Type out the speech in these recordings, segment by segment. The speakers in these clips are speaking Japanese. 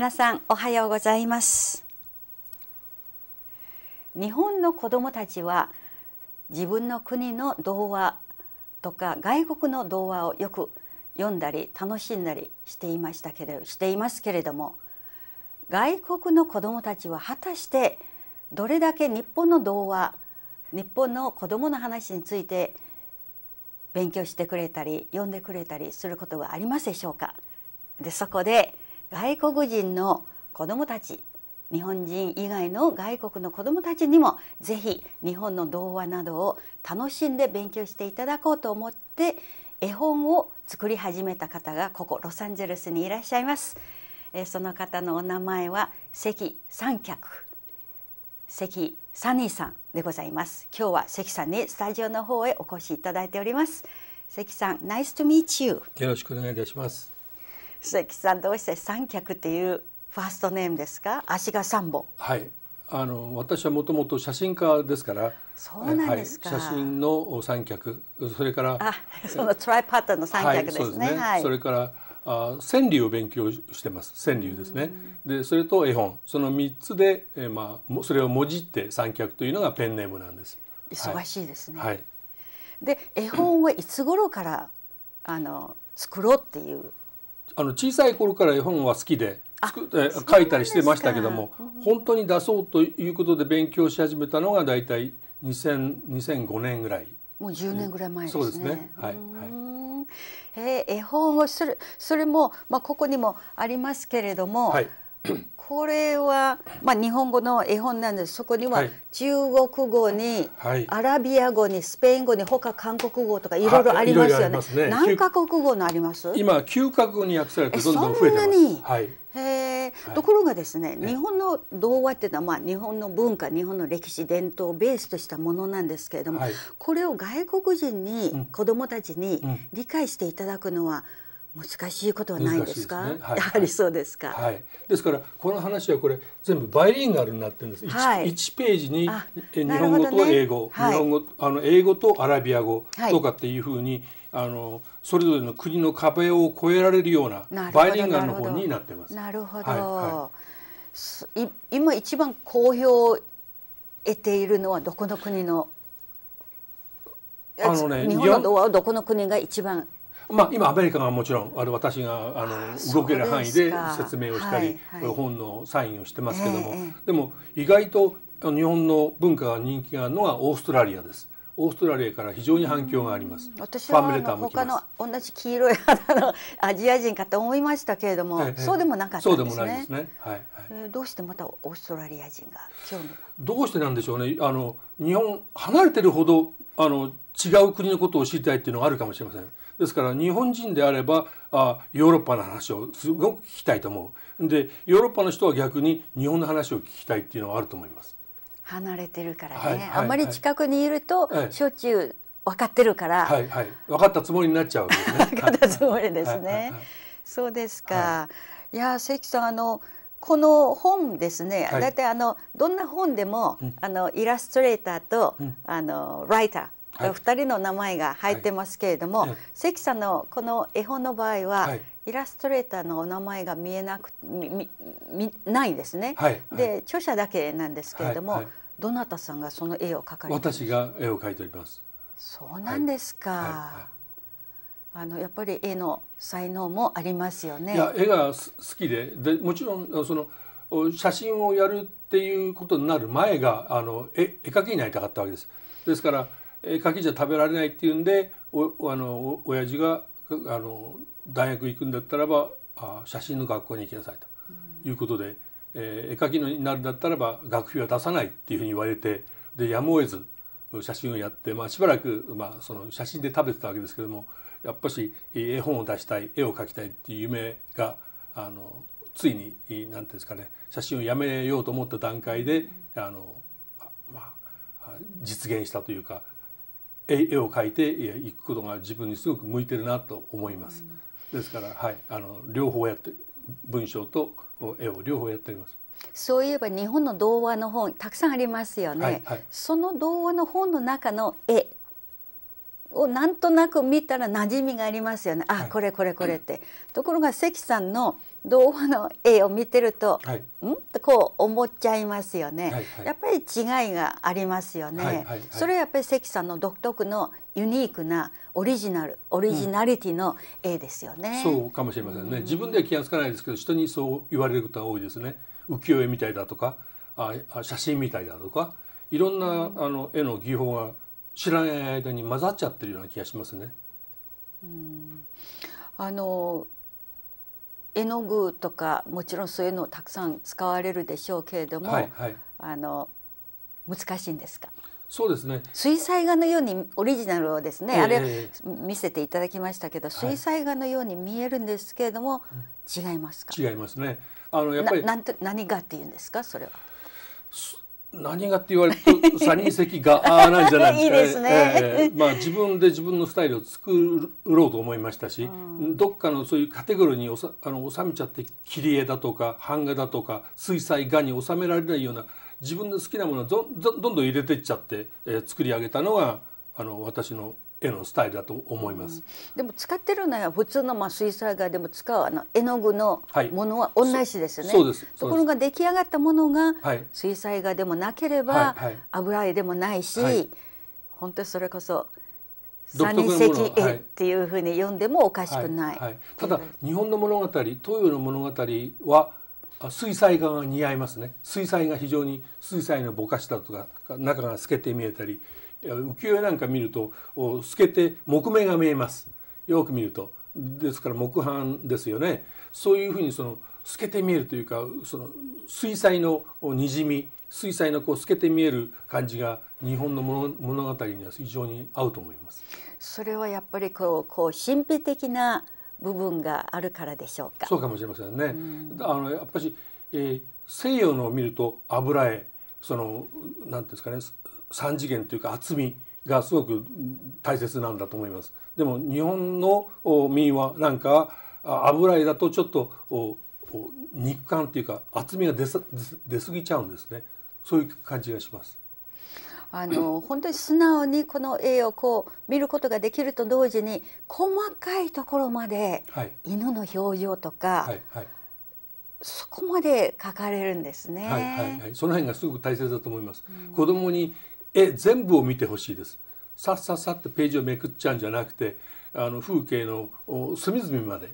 皆さんおはようございます日本の子どもたちは自分の国の童話とか外国の童話をよく読んだり楽しんだりしていましたけれしていますけれども外国の子どもたちは果たしてどれだけ日本の童話日本の子どもの話について勉強してくれたり読んでくれたりすることはありますでしょうかでそこで外国人の子どもたち日本人以外の外国の子どもたちにもぜひ日本の童話などを楽しんで勉強していただこうと思って絵本を作り始めた方がここロサンゼルスにいらっしゃいます。えその方のお名前は関三脚関サニーさんでございます。今日は関さんにスタジオの方へお越しいただいております。関さん、ナイスとミーチュー。よろしくお願いいたします。末さんどうして三脚っていうファーストネームですか足が三本はいあの私はもともと写真家ですからそうなんですか、はい、写真の三脚それからあそのトライパッドの三脚ですねはいそすねはい、それからあ川柳を勉強してます川柳ですね、でそれと絵本その3つで、えー、まあ、それをもじって三脚というのがペンネームなんです忙しいですね、はい、で絵本はいつ頃から、あの作ろうっていうあの小さい頃から絵本は好きで作っ書いたりしてましたけども、うん、本当に出そうということで勉強し始めたのが大体2 0 0 5年ぐらいもう10年ぐらい前ですね。そうですねはい、はいえー、絵本をするそれも、まあ、ここにもありますけれども、はい、これは、まあ、日本語の絵本なんですそこには中国語に、はい、アラビア語にスペイン語に他韓国語とかいろいろありますよね。いろいろね何カ国語のあります今9カ国に訳されてどんどん増えてます。そんなに、はいへはい、ところがですね、ね、日本の童話っていうのは、まあ、日本の文化日本の歴史伝統をベースとしたものなんですけれども、はい、これを外国人に、うん、子どもたちに理解していただくのは、うん難しいことはないですか。すねはい、やはりそうですか、はい。ですからこの話はこれ全部バイリンガルになってるんです。はい、ページに日本語と英語、ね、日本語あの英語とアラビア語とかっていうふうに、あのそれぞれの国の壁を越えられるようなバイリンガルの本になってます。なるほど。今一番好評を得ているのはどこの国の。あのね、日本のどこの国が一番まあ、今アメリカがもちろんあの私があの動ける範囲で説明をしたり、本のサインをしてますけども、でも意外と日本の文化が人気があるのがオーストラリアです。オーストラリアから非常に反響があります。私はファ他の同じ黄色い肌のアジア人かと思いましたけれども、ええ、そうでもなかったんですね。そうでもないですね。はい、はい、えー、どうしてまたオーストラリア人が興味どうしてなんでしょうね。あの日本離れてるほどあの違う国のことを知りたいっていうのがあるかもしれません。ですから日本人であればあヨーロッパの話をすごく聞きたいと思うでヨーロッパの人は逆に日本の話を聞きたいっていうのはあると思います離れてるからね、はいはい、あんまり近くにいると、しょっちゅう分かってるから、はいはい、分かったつもりになっちゃう、ね、分かったつもりですね、そうですか、いや関さんあのこの本ですね、はい、だってあのどんな本でも、うん、あのイラストレーターと、うん、あのライターお二人の名前が入ってますけれども、関さんのこの絵本の場合は、イラストレーターのお名前が見えなくないですね、で著者だけなんですけれども、どなたさんがその絵を描かれ私が絵を描いておりますそうなんですか、あのやっぱり絵の才能もありますよね。絵が好きででもちろんその写真をやるっていうことになる前があの絵絵描きになりたかったわけです。ですから柿じゃ食べられないっていうんでおあの親父があの大学行くんだったらばあ写真の学校に行きなさいということで、うん、えー、絵描きになるんだったらば学費は出さないっていうふうに言われてでやむを得ず写真をやって、まあ、しばらく、まあ、その写真で食べてたわけですけどもやっぱし絵本を出したい絵を描きたいっていう夢があのついに何て言うんですかね写真をやめようと思った段階であの、まあ、実現したというか絵を描いていくことが自分にすごく向いてるなと思います。ですから、はい、あの両方やって文章と絵を両方やっております。そういえば日本の童話の本たくさんありますよね。はいはい、その童話の本の中の絵をなんとなく見たら馴染みがありますよねあ、はい、これこれこれって。うん、ところが関さんの童話の絵を見てると、はい、んってこう思っちゃいますよね、はいはい、やっぱり違いがありますよね、はいはいはい、それはやっぱり関さんの独特のユニークなオリジナルオリジナリティの絵ですよね、うん、そうかもしれませんね、自分では気が付かないですけど人にそう言われることが多いですね浮世絵みたいだとかあ写真みたいだとかいろんなあの絵の技法が知らない間に混ざっちゃってるような気がしますね。うん、あの絵の具とかもちろんそういうのをたくさん使われるでしょうけれども、はいはい、あの難しいんですかそうですね水彩画のようにオリジナルをですね、えー、あれ見せていただきましたけど、はい、水彩画のように見えるんですけれども、違いますか違いますねあのやっぱりな何がって言うんですかそれは何がって言われるとサニー席がああなんじゃないですか、ねね、えー、まあ自分で自分のスタイルを作ろうと思いましたし、うん、どっかのそういうカテゴリーにおさあの収めちゃって切り絵だとか版画だとか水彩画に収められないような自分の好きなものをどどどんどん入れていっちゃって、えー、作り上げたのがあの私の絵のスタイルだと思います、うん、でも使ってるのは普通のまあ水彩画でも使うあの絵の具のものは同じですよね、はい、ところが出来上がったものが水彩画でもなければ油絵でもないし、はいはい、本当それこそ三人席絵っていうふうに読んでもおかしくない,、ただ日本の物語東洋の物語は水彩画が似合いますね水彩が非常に水彩のぼかしたとか中が透けて見えたり浮世絵なんか見ると透けて木目が見えますよく見るとですから木版ですよねそういうふうにその透けて見えるというかその水彩のにじみ水彩のこう透けて見える感じが日本の物語には非常に合うと思います。それはやっぱりこうこう神秘的な部分があるからでしょうか。そうかもしれませんね。ん、あのやっぱり、えー、西洋のを見ると油絵そのなんですかね3次元というか厚みがすごく大切なんだと思います。でも日本の民話なんか油絵だとちょっと肉感というか厚みが出出過ぎちゃうんですね。そういう感じがします。あの本当に素直にこの絵をこう見ることができると同時に細かいところまで犬の表情とか、はいはいはい、そこまで描かれるんですね。はいはいはい、その辺がすごく大切だと思います。うん、子供に絵全部を見てほしいですさっさっさってページをめくっちゃうんじゃなくてあの風景の隅々まで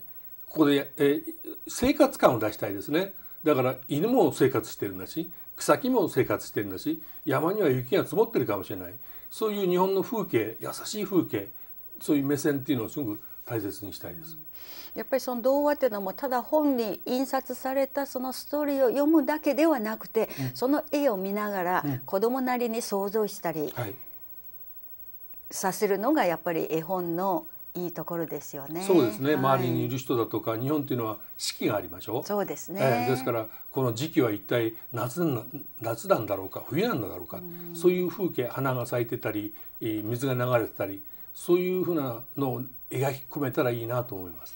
ここで、え生活感を出したいですねだから犬も生活してるんだし草木も生活してるんだし山には雪が積もってるかもしれないそういう日本の風景優しい風景そういう目線っていうのをすごく大切にしたいです。やっぱりその童話っていうのもただ本に印刷されたそのストーリーを読むだけではなくて、うん、その絵を見ながら子供なりに想像したりさせるのがやっぱり絵本のいいところですよね。そうですね。はい、周りにいる人だとか、日本というのは四季がありましょう。そうですね。えー、ですからこの時期は一体夏夏なんだろうか冬なんだろうか、うそういう風景花が咲いてたり、水が流れてたりそういうふうなのを描き込めたらいいなと思います。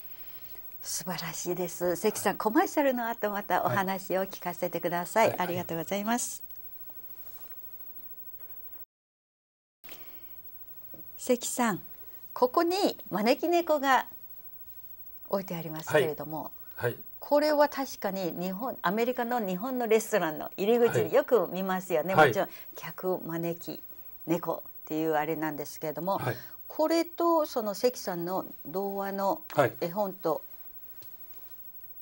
素晴らしいです。関さん、はい、コマーシャルの後またお話を聞かせてください。はい、ありがとうございます。はい、関さん、ここに招き猫が置いてありますけれども、はいこれは確かに日本アメリカの日本のレストランの入り口によく見ますよね。もちろん客招き猫っていうあれなんですけれども、はい、これとその関さんの童話の絵本と、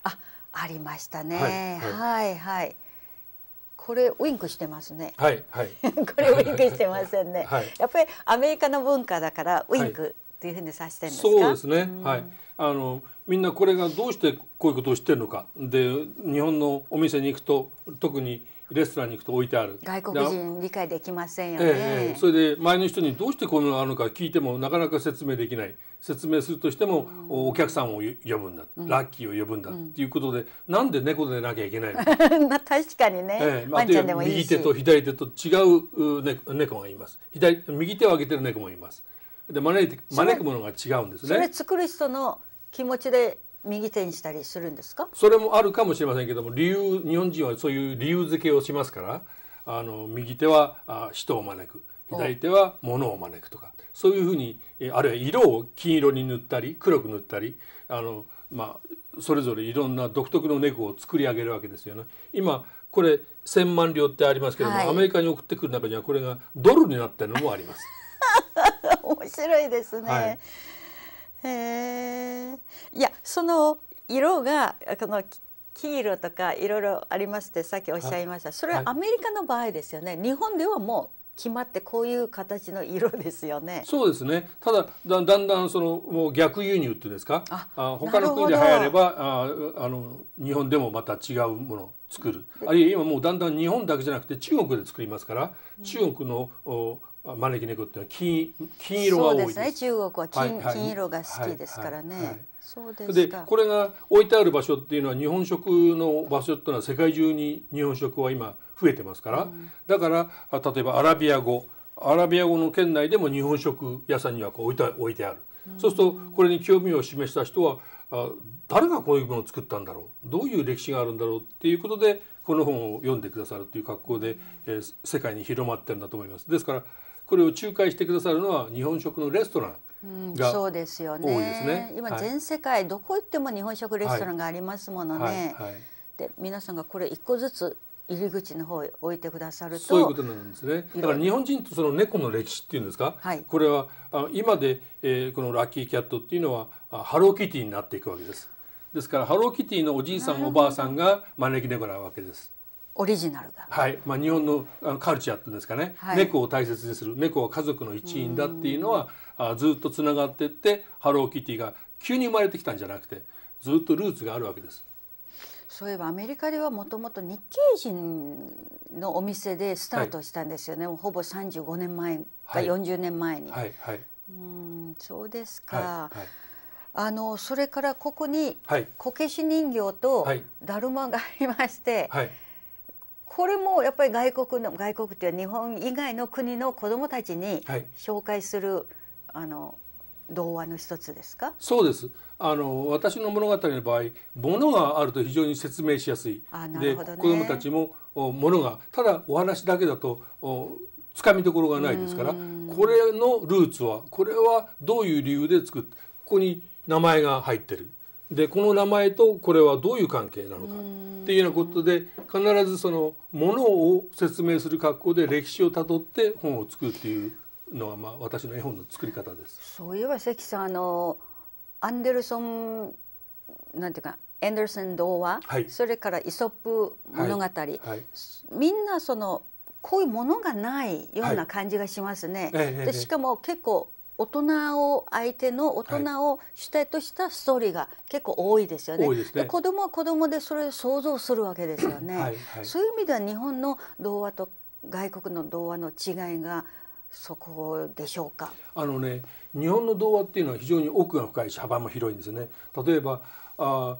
はい、あありましたね、はいはい、はいはいこれウィンクしてますね。はい、はい、これウィンクしてませんね はい。やっぱりアメリカの文化だからウィンクっていうふうに指してるんですか。そうですね。はい。あのみんなこれがどうしてこういうことをしてるのかで日本のお店に行くと特に。レストランに行くと置いてある外国人理解できませんよね、ええ、それで前の人にどうしてこういうのがあるのか聞いてもなかなか説明できない説明するとしても、お客さんを呼ぶんだ、うん、ラッキーを呼ぶんだ、っていうことで、なんで猫でなきゃいけないのか、まあ、確かにね、ええ、まあ、右手と左手と違うね猫がいます左右手を上げてる猫もいますで招いて招くものが違うんですねそれ作る人の気持ちで右手にしたりするんですかそれもあるかもしれませんけども理由日本人はそういう理由付けをしますからあの右手は人を招く左手は物を招くとかそういうふうにあるいは色を金色に塗ったり黒く塗ったりあの、まあ、それぞれいろんな独特の猫を作り上げるわけですよね。今これ千万両ってありますけども、はい、アメリカに送ってくる中にはこれがドルになってるのもあります。面白いですね。はいへいやその色がこの黄色とかいろいろありますってさっきおっしゃいました、それはアメリカの場合ですよね、日本ではもう決まってこういう形の色ですよね。そうですね。ただだだんだんそのもう逆輸入ってですか。あ、あ他の国で流行ればああの日本でもまた違うものを作る。あるいは今もうだんだん日本だけじゃなくて中国で作りますから、中国のお招き猫っていうのは金金色が多いです。そうですね。中国は金はいはい、金色が好きですからね。はいはいはい、そうですでこれが置いてある場所っていうのは日本食の場所っていうのは世界中に日本食は今増えてますから、うん、だから例えばアラビア語アラビア語の県内でも日本食屋さんにはこう置いて置いてある、うん、そうするとこれに興味を示した人はあ誰がこういうものを作ったんだろうどういう歴史があるんだろうっていうことでこの本を読んでくださるという格好で、えー、世界に広まってるんだと思います。ですからこれを仲介してくださるのは日本食のレストランうん、そうですよね、今全世界どこ行っても日本食レストランがありますものね、はいはいはい、で皆さんがこれ一個ずつ入り口の方へ置いてくださるとそういうことなんですねだから日本人とその猫の歴史っていうんですか、はい、これはあ今で、えー、このラッキーキャットっていうのはあハローキティになっていくわけですですからハローキティのおじいさんおばあさんが招き猫なわけですオリジナルが。はい、まあ、日本のカルチャーっていうんですかね、はい、猫を大切にする猫は家族の一員だっていうのはあずっとつながってってハローキティが急に生まれてきたんじゃなくてずっとルーツがあるわけです。そういえばアメリカではもともと日系人のお店でスタートしたんですよね、はい、ほぼ三十五年前か四十年前に。はい、はい、うんそうですか、はいあのそれからここにこけし人形とだるまがありまして。はいこれもやっぱり外国の外国っていう日本以外の国の子どもたちに紹介する、はい、あの童話の一つですかそうですあの私の物語の場合物があると非常に説明しやすいあなるほど、ね、で子どもたちも物がただお話だけだとつかみどころがないですからこれのルーツはこれはどういう理由で作ってここに名前が入ってるでこの名前とこれはどういう関係なのかっていうようなことで必ずそのものを説明する格好で歴史をたどって本を作るっていうのがまあ私の絵本の作り方です。そういえば関さんあのアンデルソンなんていうかエンデルソン童話、はい、それからイソップ物語、はいはい、みんなそのこういうものがないような感じがしますね。でしかも結構大人を相手の大人を主体としたストーリーが結構多いですよね。で、子供は子供でそれを想像するわけですよね。はいはい、そういう意味では日本の童話と外国の童話の違いがそこでしょうか。あのね日本の童話っていうのは非常に奥が深いし幅も広いんですね。例えばあ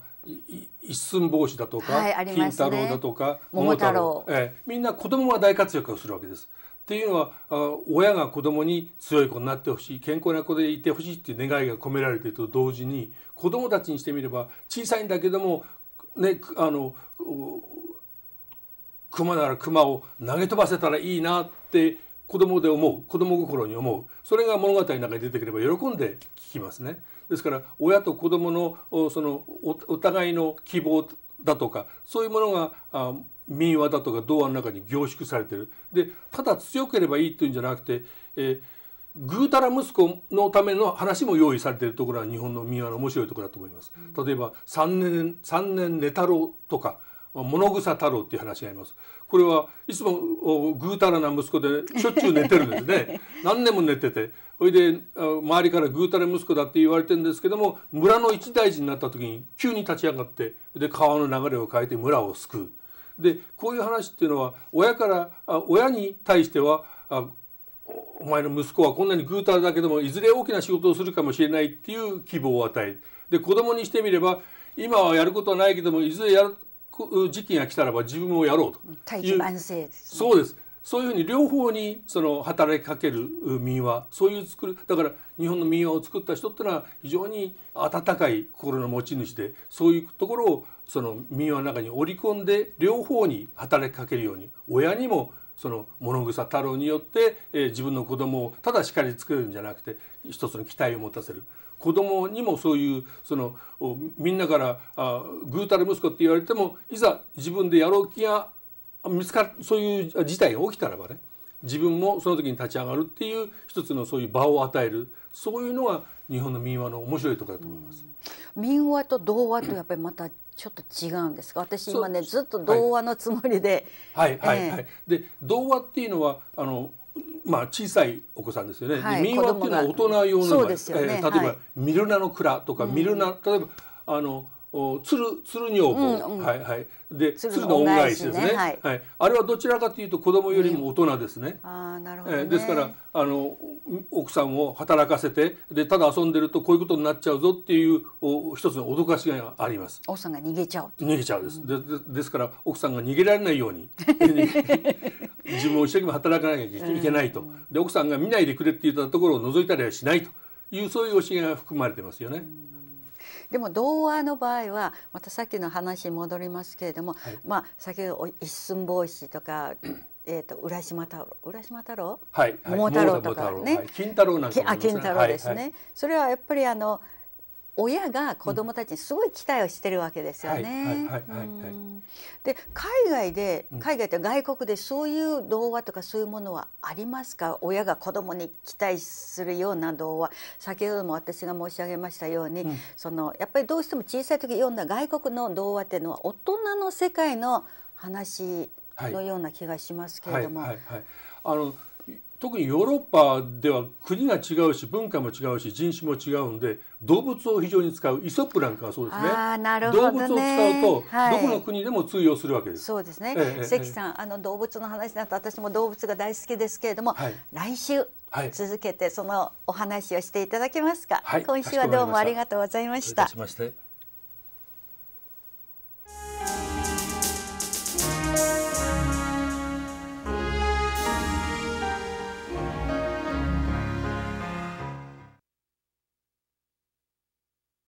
一寸法師だとか、はいね、金太郎だとか桃太郎ええ、みんな子供は大活躍をするわけです。っていうのは親が子供に強い子になってほしい健康な子でいてほしいっていう願いが込められてると同時に子供たちにしてみれば小さいんだけどもねあの熊なら熊を投げ飛ばせたらいいなって子供で思う子供心に思うそれが物語の中に出てくれば喜んで聞きますね。ですから親と子供のそのお互いの希望だとかそういうものが民話だとか童話の中に凝縮されてるでただ強ければいいっていうんじゃなくて、えー、ぐうたら息子のための話も用意されてるところは日本の民話の面白いところだと思います。例えば三年三年寝太郎とか物草太郎っていう話があります。これはいつもぐうたらな息子でしょっちゅう寝てるんですね。何年も寝てて、それで周りからぐうたら息子だって言われてるんですけども、村の一大事になった時に急に立ち上がって、で川の流れを変えて村を救う。でこういう話っていうのは親から親に対してはお前の息子はこんなにグーターだけどもいずれ大きな仕事をするかもしれないっていう希望を与えで子供にしてみれば今はやることはないけどもいずれやる時期が来たらば自分もやろうという、ね、そうですそういうふうに両方にその働きかける民話そういう作るだから日本の民話を作った人っていうのは非常に温かい心の持ち主でそういうところをその民話の中に織り込んで両方に働きかけるように親にもその物草太郎によって、えー、自分の子供をただ叱りつけるんじゃなくて一つの期待を持たせる子供にもそういうそのみんなからあぐうたる息子って言われてもいざ自分でやろう気が見つかるそういう事態が起きたらばね自分もその時に立ち上がるっていう一つのそういう場を与えるそういうのが日本の民話の面白いところだと思います。民話と童話とやっぱりまたちょっと違うんですか私今ねずっと童話のつもりで。はい、はい、えー、はい、はい、で童話っていうのはあのまあ、小さいお子さんですよね、はい、民話っていうのは大人用の、ねえー、例えば、はい、ミルナの蔵」とか「ミルナ」例えばあのお鶴鶴女房、うんうん、はいはいで鶴の恩返しですね、ね、はい、はい、あれはどちらかというと子供よりも大人ですね、うん、あなるほど、ね、えー、ですからあの奥さんを働かせてでただ遊んでるとこういうことになっちゃうぞっていうお一つの脅かしがあります奥さんが逃げちゃう逃げちゃうです、うん、ででですから奥さんが逃げられないように 自分を一生懸命働かなきゃいけないと、うん、で奥さんが見ないでくれって言ったところを覗いたりはしないというそういう教えが含まれてますよね。うんでも童話の場合はまたさっきの話に戻りますけれども、はい、まあ先ほど一寸法師とか えっと、浦島太郎浦島太郎、ははい、桃太郎とかね、金太郎なんか、ね、あ金太郎ですね、はいはい、それはやっぱりあの親が子供もたちにすごい期待をしてるわけですよね。で海外で海外って外国でそういう童話とかそういうものはありますか親が子供に期待するような童話先ほども私が申し上げましたように、うん、そのやっぱりどうしても小さい時読んだ外国の童話っていうのは大人の世界の話のような気がしますけれども。はいはいはいはい、あの特にヨーロッパでは国が違うし文化も違うし人種も違うんで動物を非常に使うイソップなんかはそうですねあなるほど、ね、動物を使うと、どこの国でも通用するわけですそうですね、ええ、関さん、あの動物の話だと私も動物が大好きですけれども、はい、来週続けてそのお話をしていただけますか、はい、今週はどうもありがとうございました。